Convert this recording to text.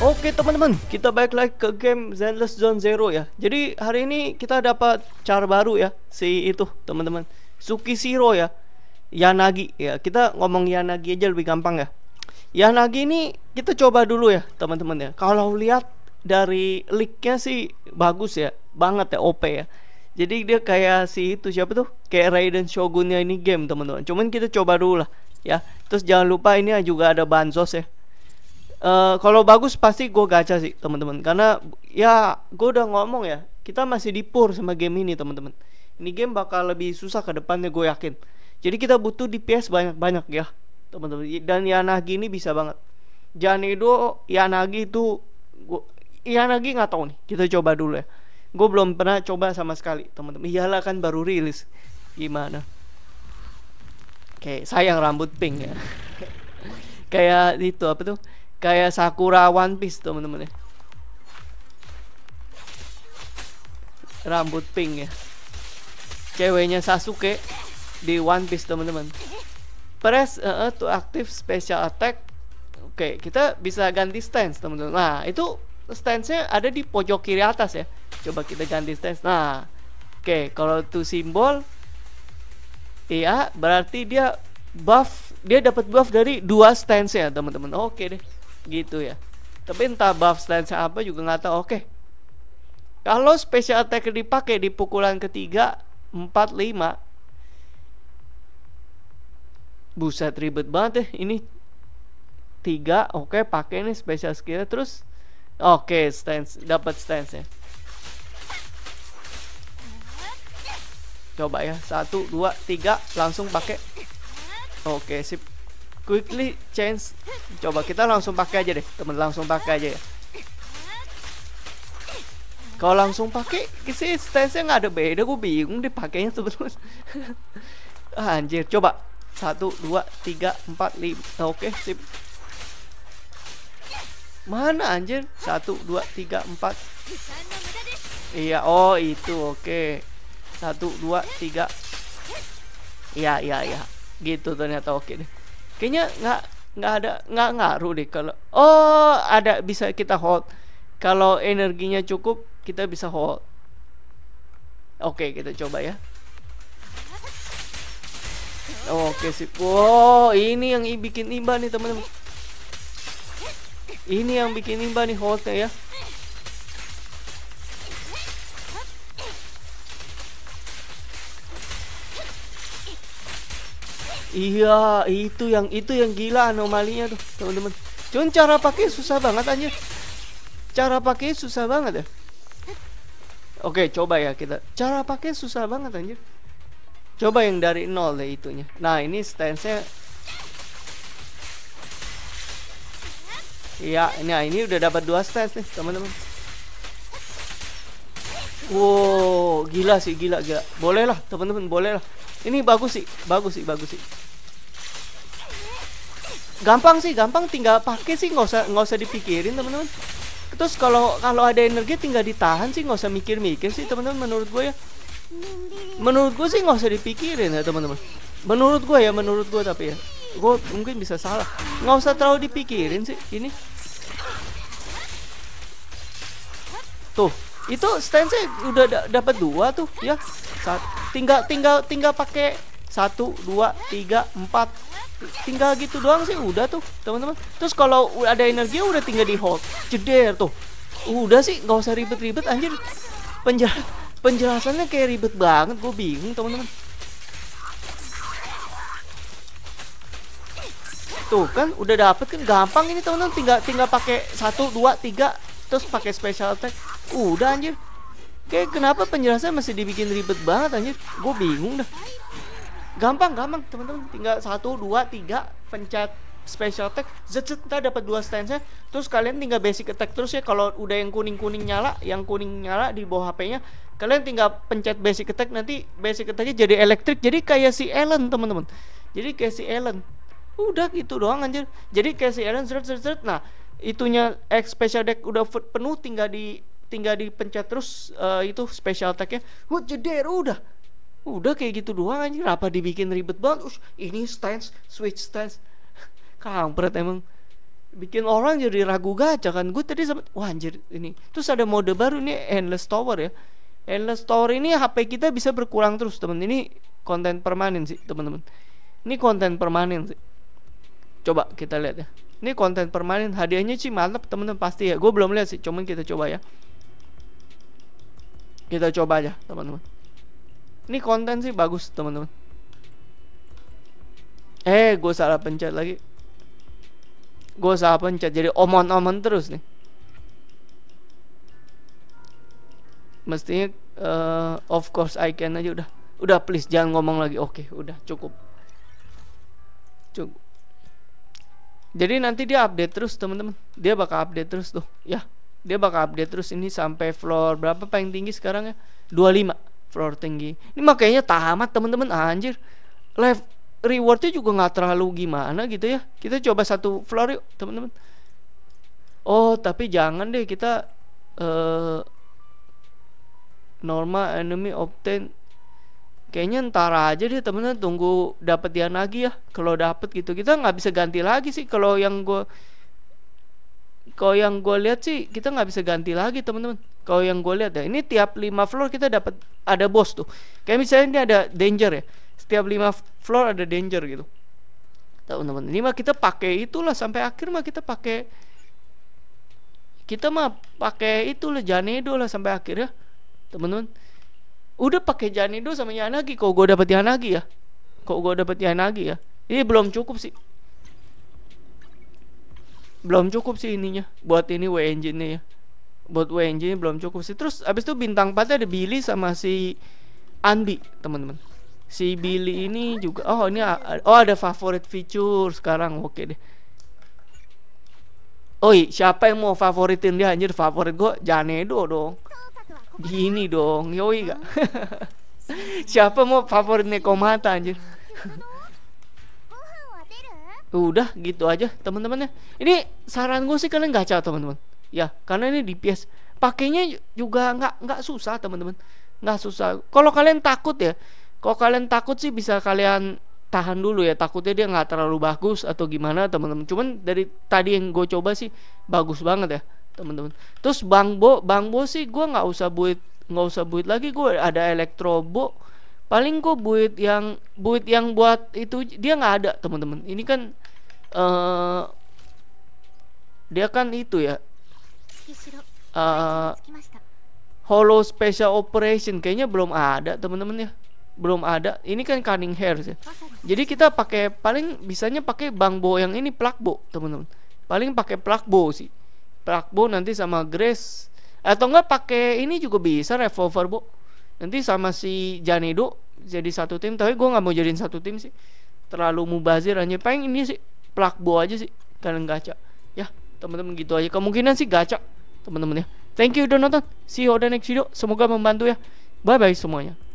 Oke teman-teman, kita balik lagi ke game Zenless Zone Zero ya. Jadi hari ini kita dapat cara baru ya, si itu teman-teman, Sukisiro ya, Yanagi ya. Kita ngomong Yanagi aja lebih gampang ya. Yanagi ini kita coba dulu ya teman-teman ya. Kalau lihat dari leaknya sih bagus ya, banget ya OP ya. Jadi dia kayak si itu siapa tuh? Kayak Raiden Shogunnya ini game teman-teman. Cuman kita coba dulu lah ya. Terus jangan lupa ini juga ada bansos ya. Uh, kalau bagus pasti gue gacha sih teman-teman karena ya gue udah ngomong ya kita masih dipur sama game ini teman-teman ini game bakal lebih susah ke depannya gue yakin jadi kita butuh DPS banyak-banyak ya teman-teman dan Yanagi ini bisa banget Janedo Yanagi itu gua, Yanagi nggak tahu nih kita coba dulu ya gue belum pernah coba sama sekali teman-teman iyalah kan baru rilis gimana kayak sayang rambut pink ya kayak itu apa tuh kayak sakura one piece teman-teman ya rambut pink ya ceweknya Sasuke di One Piece teman-teman press uh, to active special attack oke okay, kita bisa ganti stance teman-teman nah itu stance-nya ada di pojok kiri atas ya. Coba kita ganti stance. Nah, oke, okay, kalau itu simbol iya berarti dia buff, dia dapat buff dari dua stance ya, teman-teman. Oke okay deh. Gitu ya. Tapi entah buff stance apa juga nggak tahu. Oke. Okay. Kalau special attack dipakai di pukulan ketiga empat lima, Buset ribet banget ya ini tiga oke okay, pakai ini special skill terus Oke, okay, stance dapat stance ya. Coba ya, satu, dua, tiga, langsung pakai. Oke, okay, sip. Quickly change. Coba kita langsung pakai aja deh, temen langsung pakai aja ya. Kalau langsung pakai sih stance-nya nggak ada beda, gue bingung dipakainya sebetulnya. Anjir, coba. Satu, dua, tiga, empat, lima. Oke, okay, sip. Mana anjir? Satu, dua, tiga, empat. Iya, oh itu oke. Okay. Satu, dua, tiga. Iya, iya, iya. Gitu ternyata oke okay deh. Kayaknya nggak nggak ada nggak ngaruh deh kalau. Oh ada bisa kita hold. Kalau energinya cukup kita bisa hold. Oke okay, kita coba ya. Oke okay, sih Wow ini yang bikin imba nih teman-teman. Ini yang bikin imba nih hostnya ya. Iya, itu yang itu yang gila anomalinya tuh, teman-teman. Cuman cara pakai susah banget aja. Cara pakai susah banget ya. Oke, coba ya kita. Cara pakai susah banget anjir. Coba yang dari nol deh itunya. Nah, ini stance-nya Iya, ini ah, ini udah dapat dua stats nih, teman-teman. Wow, gila sih, gila, gila. Boleh lah, teman-teman, boleh lah. Ini bagus sih, bagus sih, bagus sih. Gampang sih, gampang tinggal pakai sih, nggak usah nggak usah dipikirin, teman-teman. Terus kalau kalau ada energi tinggal ditahan sih, nggak usah mikir-mikir sih, teman-teman. Menurut gue ya, menurut gue sih nggak usah dipikirin ya, teman-teman. Menurut gue ya, menurut gue tapi ya gue mungkin bisa salah nggak usah terlalu dipikirin sih ini tuh itu stance udah dapat dua tuh ya tinggal tinggal tinggal pakai satu dua tiga empat tinggal gitu doang sih udah tuh teman-teman terus kalau ada energi udah tinggal di hold jeder tuh udah sih nggak usah ribet-ribet anjir penjelasannya kayak ribet banget gue bingung teman-teman Tuh kan udah dapet kan gampang ini teman-teman tinggal tinggal pakai 1 2 3 terus pakai special attack. Udah anjir. Oke, kenapa penjelasan masih dibikin ribet banget anjir? Gue bingung dah. Gampang gampang teman-teman tinggal 1 2 3 pencet special attack zet kita dapat dua stance -nya. terus kalian tinggal basic attack terus ya kalau udah yang kuning kuning nyala yang kuning nyala di bawah HP-nya kalian tinggal pencet basic attack nanti basic attacknya jadi elektrik jadi kayak si Ellen teman-teman jadi kayak si Ellen udah gitu doang anjir jadi kayak si seret seret, seret. nah itunya X special deck udah penuh tinggal di tinggal dipencet terus uh, itu special attack what wah jeder udah udah kayak gitu doang anjir apa dibikin ribet banget Ush, ini stance switch stance kampret emang bikin orang jadi ragu gacha kan gue tadi sempat wah anjir ini terus ada mode baru nih endless tower ya endless tower ini HP kita bisa berkurang terus temen ini konten permanen sih temen-temen ini konten permanen sih Coba kita lihat ya. Ini konten permanen. Hadiahnya sih mantap teman-teman pasti ya. Gue belum lihat sih, cuman kita coba ya. Kita coba aja, teman-teman. Ini konten sih bagus, teman-teman. Eh, gue salah pencet lagi. Gue salah pencet jadi omon-omon terus nih. Mestinya uh, of course I can aja udah. Udah please jangan ngomong lagi. Oke, okay, udah cukup. Cukup. Jadi nanti dia update terus teman-teman. Dia bakal update terus tuh. Ya, dia bakal update terus ini sampai floor berapa paling tinggi sekarang ya? 25 floor tinggi. Ini makanya tamat teman-teman ah, anjir. Live rewardnya juga nggak terlalu gimana gitu ya. Kita coba satu floor yuk teman-teman. Oh tapi jangan deh kita uh, eh, norma enemy obtain kayaknya ntar aja deh temen temennya tunggu dia lagi ya kalau dapet gitu kita nggak bisa ganti lagi sih kalau yang gue kalau yang gue lihat sih kita nggak bisa ganti lagi temen-temen kalau yang gue lihat ya ini tiap 5 floor kita dapat ada bos tuh kayak misalnya ini ada danger ya setiap 5 floor ada danger gitu temen-temen ini mah kita pakai itulah sampai akhir mah kita pakai kita mah pakai itulah janedo lah sampai akhir ya temen-temen udah pakai Janido sama Yanagi kok gue dapet Yanagi ya kok gue dapet Yanagi ya ini iya, belum cukup sih belum cukup sih ininya buat ini w nya ya buat w nya belum cukup sih terus abis itu bintang empatnya ada Billy sama si Andi teman-teman si Billy ini juga oh ini oh ada favorit feature sekarang oke deh Oi, siapa yang mau favoritin dia anjir? Favorit gue Janedo dong. Gini dong, yoi gak? Siapa mau favoritnya Komata anjir? Udah gitu aja teman-teman ya. Ini saran gue sih kalian gacha teman-teman. Ya, karena ini DPS. Pakainya juga nggak nggak susah teman-teman. Nggak susah. Kalau kalian takut ya, kalau kalian takut sih bisa kalian tahan dulu ya takutnya dia nggak terlalu bagus atau gimana teman-teman cuman dari tadi yang gue coba sih bagus banget ya teman-teman terus bang bo bang bo sih gue nggak usah buit nggak usah buit lagi gue ada elektrobo paling gue buit yang buit yang buat itu dia nggak ada teman-teman ini kan uh, dia kan itu ya uh, eh, Hollow Special Operation kayaknya belum ada teman-teman ya belum ada ini kan cunning hair sih, jadi kita pakai paling bisanya pakai bang bo yang ini plak bo teman-teman paling pakai plak bo sih Prakbo nanti sama Grace atau enggak pakai ini juga bisa revolver bu nanti sama si Janido jadi satu tim tapi gue nggak mau jadiin satu tim sih terlalu mubazir aja. pengen ini sih Prakbo aja sih kalian gacha ya teman-teman gitu aja kemungkinan sih gacha teman-teman ya thank you udah nonton see you on the next video semoga membantu ya bye bye semuanya